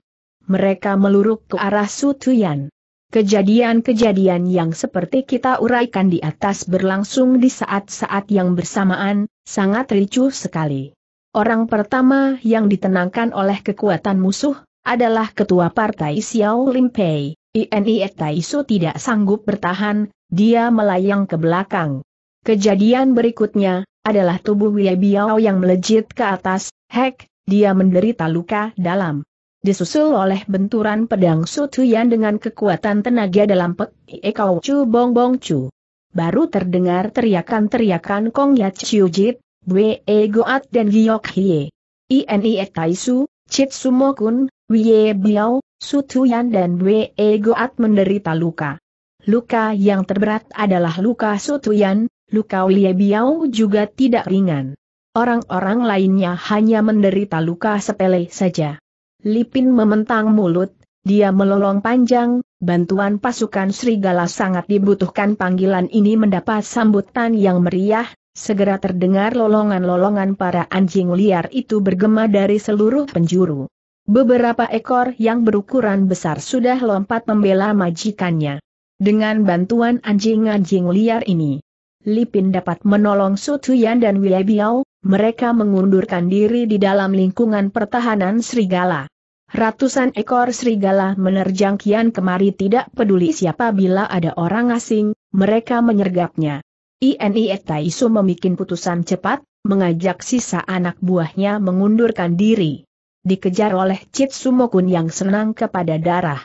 Mereka meluruk ke arah Sutuyan. Kejadian-kejadian yang seperti kita uraikan di atas berlangsung di saat-saat yang bersamaan, sangat ricuh sekali. Orang pertama yang ditenangkan oleh kekuatan musuh, adalah ketua partai Xiao Limpei. INI Taisu tidak sanggup bertahan, dia melayang ke belakang. Kejadian berikutnya, adalah tubuh Wei Biao yang melejit ke atas, hek, dia menderita luka dalam. Disusul oleh benturan pedang Sutuyan dengan kekuatan tenaga dalam pek Ekau Chu Bong Bong Chu. Baru terdengar teriakan-teriakan Kong Yat Chiu Jit, Bwe Goat dan Giok Hie. INI Taisu, Chit Sumo Kun, Wee Biao, Su dan Wee Goat menderita luka. Luka yang terberat adalah luka Sutuyan. luka Wee Biao juga tidak ringan. Orang-orang lainnya hanya menderita luka sepele saja. Lipin mementang mulut, dia melolong panjang, bantuan pasukan serigala sangat dibutuhkan panggilan ini mendapat sambutan yang meriah, Segera terdengar lolongan-lolongan para anjing liar itu bergema dari seluruh penjuru. Beberapa ekor yang berukuran besar sudah lompat membela majikannya. Dengan bantuan anjing-anjing liar ini, Lipin dapat menolong Sutuyan dan Wiebiao, mereka mengundurkan diri di dalam lingkungan pertahanan serigala. Ratusan ekor serigala menerjang kian kemari tidak peduli siapa bila ada orang asing, mereka menyergapnya. INI Taisu memikin putusan cepat, mengajak sisa anak buahnya mengundurkan diri dikejar oleh Sumokun yang senang kepada darah.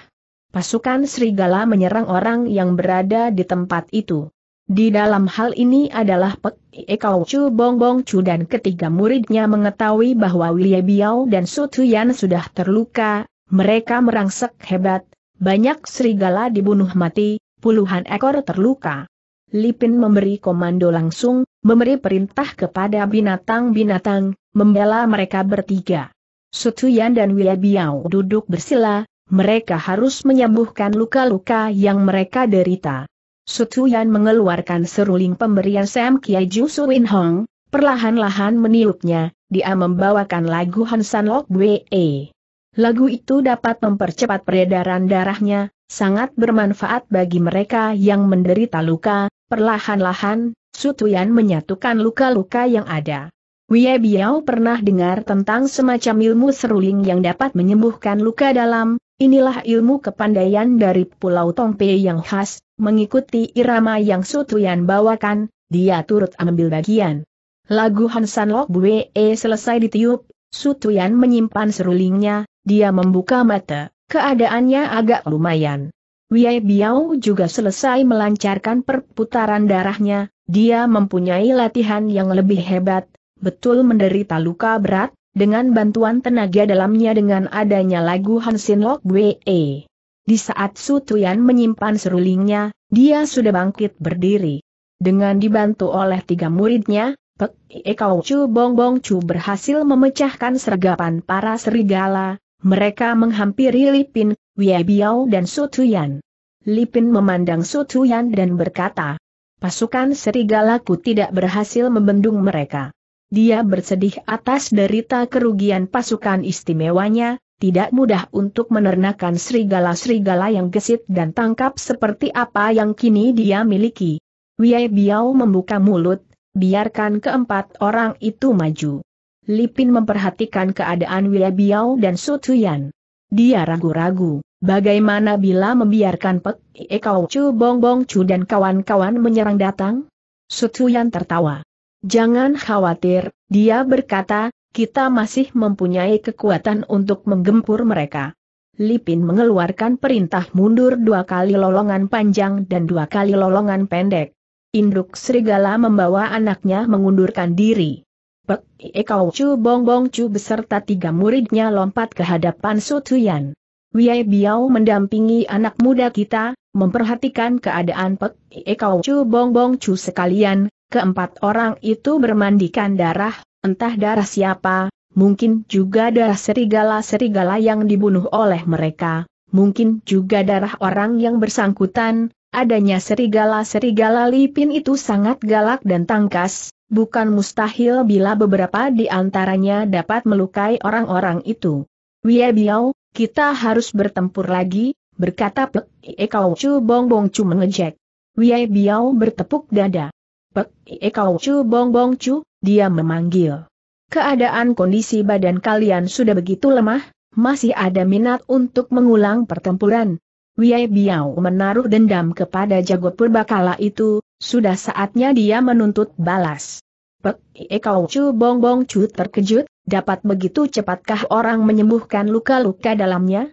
Pasukan serigala menyerang orang yang berada di tempat itu. Di dalam hal ini adalah Pek Ekao Chu Bong Bong Chu dan ketiga muridnya mengetahui bahwa Wilye Biao dan Tuyan sudah terluka, mereka merangsek hebat, banyak serigala dibunuh mati, puluhan ekor terluka. Lipin memberi komando langsung, memberi perintah kepada binatang-binatang, membela mereka bertiga. Sutuyan dan Biao duduk bersila, mereka harus menyembuhkan luka-luka yang mereka derita. Sutuyan mengeluarkan seruling pemberian Sam Kiai Ju Suin Hong, perlahan-lahan meniupnya, dia membawakan lagu Hansan Lok Bwe. Lagu itu dapat mempercepat peredaran darahnya, sangat bermanfaat bagi mereka yang menderita luka, perlahan-lahan, Sutuyan menyatukan luka-luka yang ada. Wei Biao pernah dengar tentang semacam ilmu seruling yang dapat menyembuhkan luka dalam, inilah ilmu kepandaian dari Pulau Tongpei yang khas, mengikuti irama yang Sutuyan bawakan, dia turut ambil bagian. Lagu Hansan Lok Bue selesai ditiup, Sutuyan menyimpan serulingnya, dia membuka mata, keadaannya agak lumayan. Wei Biao juga selesai melancarkan perputaran darahnya, dia mempunyai latihan yang lebih hebat, betul menderita luka berat, dengan bantuan tenaga dalamnya dengan adanya lagu Hansin Lok Bwe. Di saat Su Tuyan menyimpan serulingnya, dia sudah bangkit berdiri. Dengan dibantu oleh tiga muridnya, Pek e Kau Chu Bong Bong Chu berhasil memecahkan sergapan para serigala, mereka menghampiri Lipin, Wei Biao dan Su Tuyan. Lipin memandang Su Tuyan dan berkata, pasukan serigalaku tidak berhasil membendung mereka. Dia bersedih atas derita kerugian pasukan istimewanya, tidak mudah untuk menernakan serigala-serigala yang gesit dan tangkap seperti apa yang kini dia miliki. Wei Biao membuka mulut, biarkan keempat orang itu maju. Lipin memperhatikan keadaan Wei Biao dan Su Tuyan. Dia ragu-ragu, bagaimana bila membiarkan Pek Ekao Chu Bong Bong Chu dan kawan-kawan menyerang datang? Su Tuyan tertawa. Jangan khawatir, dia berkata, kita masih mempunyai kekuatan untuk menggempur mereka. Lipin mengeluarkan perintah mundur dua kali lolongan panjang dan dua kali lolongan pendek. Induk Serigala membawa anaknya mengundurkan diri. Pek Ekau Chu Bong Bong Chu beserta tiga muridnya lompat ke hadapan Sutuyan. Wei Biao mendampingi anak muda kita, memperhatikan keadaan Pek Ekau Chu Bong Bong Chu sekalian, Keempat orang itu bermandikan darah, entah darah siapa, mungkin juga darah serigala-serigala yang dibunuh oleh mereka, mungkin juga darah orang yang bersangkutan, adanya serigala-serigala lipin itu sangat galak dan tangkas, bukan mustahil bila beberapa di antaranya dapat melukai orang-orang itu. Wia Biao, kita harus bertempur lagi, berkata Pek Ekao Chu Bong Bong Chu mengejek. Wia Biao bertepuk dada. Pek Ekau eh, cu Bong Bong cu, dia memanggil. Keadaan kondisi badan kalian sudah begitu lemah, masih ada minat untuk mengulang pertempuran. Wiyai Biao menaruh dendam kepada jago purbakala itu, sudah saatnya dia menuntut balas. Pek Ekau eh, cu Bong Bong cu terkejut, dapat begitu cepatkah orang menyembuhkan luka-luka dalamnya?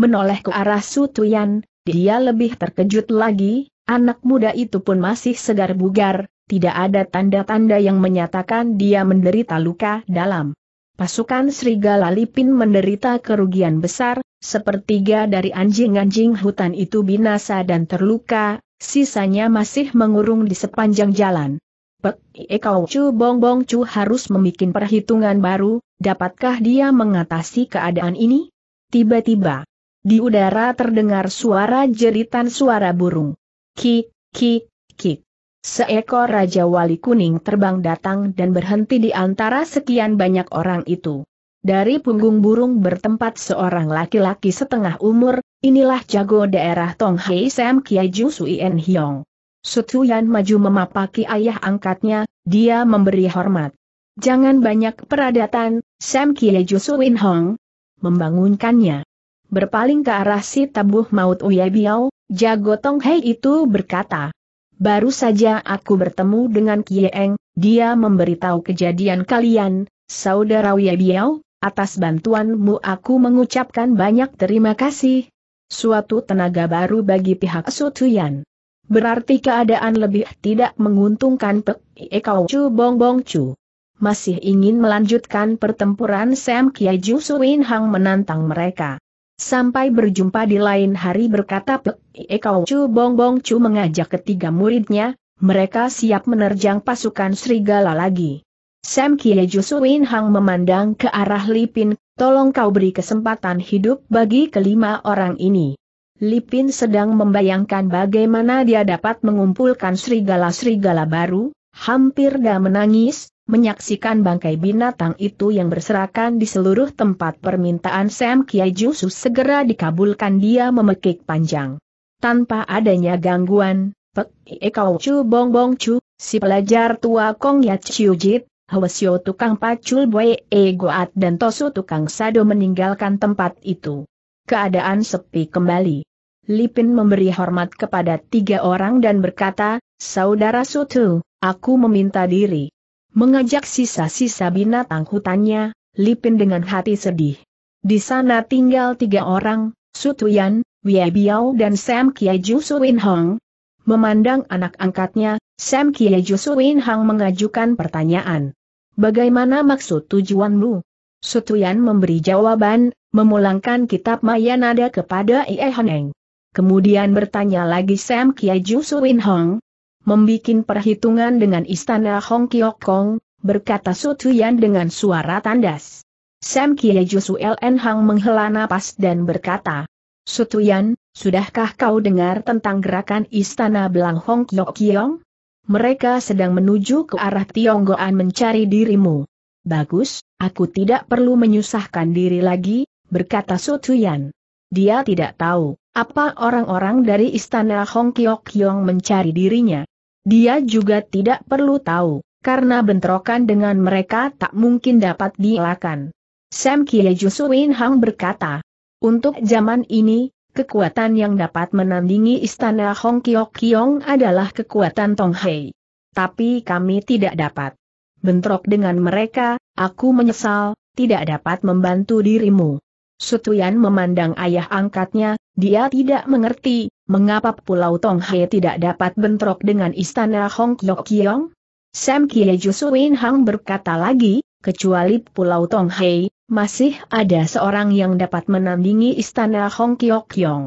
Menoleh ke arah Sutuyan, dia lebih terkejut lagi, anak muda itu pun masih segar bugar, tidak ada tanda-tanda yang menyatakan dia menderita luka dalam. Pasukan serigala Lipin menderita kerugian besar, sepertiga dari anjing-anjing hutan itu binasa dan terluka, sisanya masih mengurung di sepanjang jalan. Pek e, kau Chu Bong Bong Chu harus membuat perhitungan baru, dapatkah dia mengatasi keadaan ini? Tiba-tiba, di udara terdengar suara jeritan suara burung. Ki, ki, kik. Seekor Raja Wali Kuning terbang datang dan berhenti di antara sekian banyak orang itu. Dari punggung burung bertempat seorang laki-laki setengah umur, inilah jago daerah Tong Hei Sam Kiai Ju Sui En Hiong. Sutuyan maju memapaki ayah angkatnya, dia memberi hormat. Jangan banyak peradatan, Sam Kiai Ju Sui En Hong. Membangunkannya. Berpaling ke arah si tabuh maut Uye Biao, jago Tong Hei itu berkata. Baru saja aku bertemu dengan Kieng, dia memberitahu kejadian kalian, saudara Biao, atas bantuanmu aku mengucapkan banyak terima kasih. Suatu tenaga baru bagi pihak Sutuyan. Berarti keadaan lebih tidak menguntungkan Pek kau Chu Bong Bong Chu. Masih ingin melanjutkan pertempuran Sam Kiai Ju Suin Hang menantang mereka. Sampai berjumpa di lain hari berkata Pek Kau Chu Bong Bong Chu mengajak ketiga muridnya, mereka siap menerjang pasukan serigala lagi. Sam Kie Jusu Win Hang memandang ke arah Lipin, tolong kau beri kesempatan hidup bagi kelima orang ini. Lipin sedang membayangkan bagaimana dia dapat mengumpulkan serigala-serigala baru, hampir dia menangis, menyaksikan bangkai binatang itu yang berserakan di seluruh tempat permintaan Sam Kiai Jusus segera dikabulkan dia memekik panjang. Tanpa adanya gangguan, Pek kau Chu Bong Bong Chu, si pelajar tua Kong Yat Chiu Jit, Hwasyo tukang pacul boy E Goat dan Tosu tukang sado meninggalkan tempat itu. Keadaan sepi kembali. Lipin memberi hormat kepada tiga orang dan berkata, Saudara Sutu, aku meminta diri mengajak sisa-sisa binatang hutannya, Lipin dengan hati sedih. Di sana tinggal tiga orang, Sutuyan, Wei Biao dan Sam Kiaju Win Hong. Memandang anak angkatnya, Sam Kiaju Win Hong mengajukan pertanyaan. Bagaimana maksud tujuanmu? Sutuyan memberi jawaban, memulangkan kitab Mayanada kepada Ie Heneng. Kemudian bertanya lagi Sam Kiaju Win Hong, membikin perhitungan dengan istana Hong Kiok Kong, berkata Sutuyan dengan suara tandas. Sam Kie Jusu LN Hang menghela napas dan berkata, Sutuyan, sudahkah kau dengar tentang gerakan istana Belang Hong Kiok Kiong? Mereka sedang menuju ke arah Tionggoan mencari dirimu. Bagus, aku tidak perlu menyusahkan diri lagi, berkata Sutuyan. Dia tidak tahu apa orang-orang dari istana Hong Kiok Kiong mencari dirinya. Dia juga tidak perlu tahu, karena bentrokan dengan mereka tak mungkin dapat dielakkan. Sam Kie Jusu Win Hang berkata, untuk zaman ini, kekuatan yang dapat menandingi istana Hong Kiok Kiong adalah kekuatan Tong Hei. Tapi kami tidak dapat bentrok dengan mereka, aku menyesal, tidak dapat membantu dirimu. Sutuyan memandang ayah angkatnya, dia tidak mengerti, mengapa Pulau Tonghe tidak dapat bentrok dengan istana Hong Kyok Kiong? Sam Kie Jusuin Hang berkata lagi, kecuali Pulau Tonghe, masih ada seorang yang dapat menandingi istana Hong Kyok Kiong.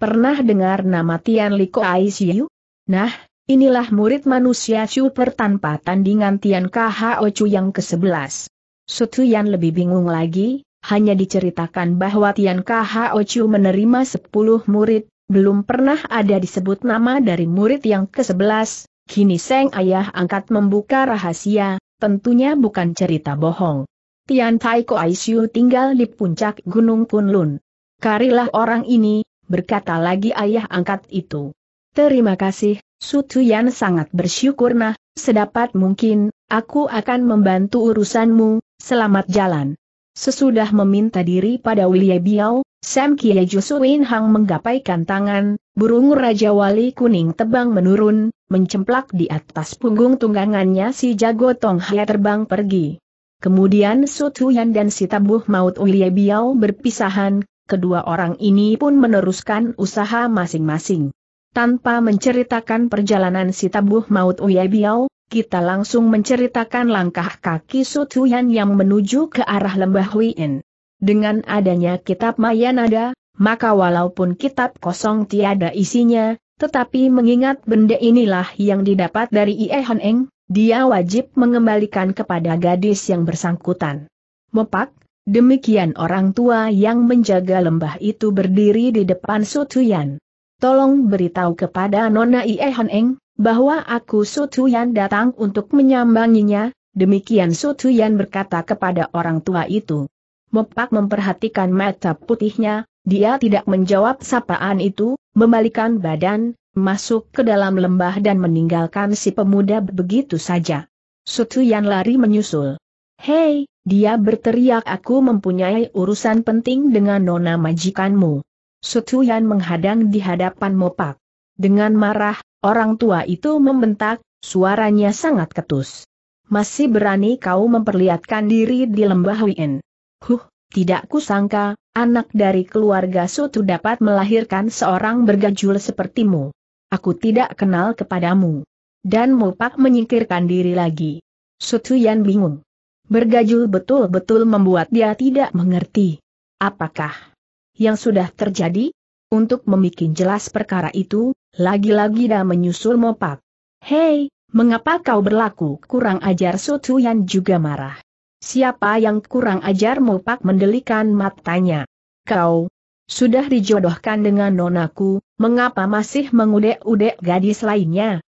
Pernah dengar nama Tian Li Liko Aisiu? Nah, inilah murid manusia super tanpa tandingan Tian KHO Chu yang ke-11. Sutuyan lebih bingung lagi, hanya diceritakan bahwa Tian KHO Chu menerima 10 murid, belum pernah ada disebut nama dari murid yang ke-11, kini Seng Ayah Angkat membuka rahasia, tentunya bukan cerita bohong. Tian Tai Ko Aisyu tinggal di puncak Gunung Kunlun. Karilah orang ini, berkata lagi ayah angkat itu. Terima kasih, Sutuyan sangat bersyukur nah, sedapat mungkin, aku akan membantu urusanmu, selamat jalan. Sesudah meminta diri pada Wilye Biao, Sam Kie Jusuin Hang menggapaikan tangan, burung Raja Wali kuning tebang menurun, mencemplak di atas punggung tunggangannya si Jago Tong Hia terbang pergi. Kemudian Su Tuyan dan si Tabuh Maut Ulie Biao berpisahan, kedua orang ini pun meneruskan usaha masing-masing. Tanpa menceritakan perjalanan si Tabuh Maut Ulie Biao, kita langsung menceritakan langkah kaki Su Tuyan yang menuju ke arah lembah Huyen. Dengan adanya kitab Mayanada, maka walaupun kitab kosong tiada isinya, tetapi mengingat benda inilah yang didapat dari Ie Eng, dia wajib mengembalikan kepada gadis yang bersangkutan. Mepak, demikian orang tua yang menjaga lembah itu berdiri di depan Sutuyan. Tolong beritahu kepada Nona Ie Eng, bahwa aku Sutuyan datang untuk menyambanginya, demikian Sutuyan berkata kepada orang tua itu. Mopak memperhatikan mata putihnya, dia tidak menjawab sapaan itu, membalikan badan, masuk ke dalam lembah dan meninggalkan si pemuda begitu saja. Sutuyan lari menyusul. Hei, dia berteriak aku mempunyai urusan penting dengan nona majikanmu. Sutuyan menghadang di hadapan Mopak. Dengan marah, orang tua itu membentak, suaranya sangat ketus. Masih berani kau memperlihatkan diri di lembah Wien. Huh, tidak kusangka, anak dari keluarga Sutu dapat melahirkan seorang bergajul sepertimu. Aku tidak kenal kepadamu. Dan Mupak menyingkirkan diri lagi. Sutu Yan bingung. Bergajul betul-betul membuat dia tidak mengerti. Apakah yang sudah terjadi? Untuk membuat jelas perkara itu, lagi-lagi dia menyusul Mopak. Hei, mengapa kau berlaku kurang ajar Yan juga marah. Siapa yang kurang ajar Mopak mendelikan matanya. Kau sudah dijodohkan dengan nonaku, mengapa masih mengudek-udek gadis lainnya?